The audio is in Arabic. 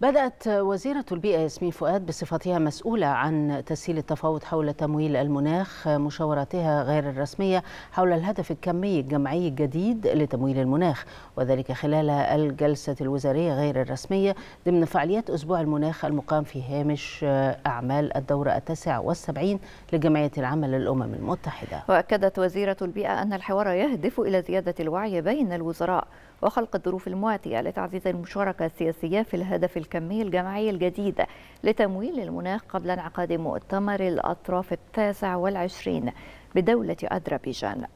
بدأت وزيرة البيئة ياسمين فؤاد بصفتها مسؤولة عن تسهيل التفاوض حول تمويل المناخ مشاوراتها غير الرسمية حول الهدف الكمي الجمعي الجديد لتمويل المناخ وذلك خلال الجلسة الوزارية غير الرسمية ضمن فعاليات أسبوع المناخ المقام في هامش أعمال الدورة التاسعة والسبعين لجمعية العمل للأمم المتحدة وأكدت وزيرة البيئة أن الحوار يهدف إلى زيادة الوعي بين الوزراء وخلق الظروف المواتية لتعزيز المشاركة السياسية في الهدف الكمي الجماعي الجديد لتمويل المناخ قبل انعقاد مؤتمر الأطراف التاسع والعشرين بدولة أذربيجان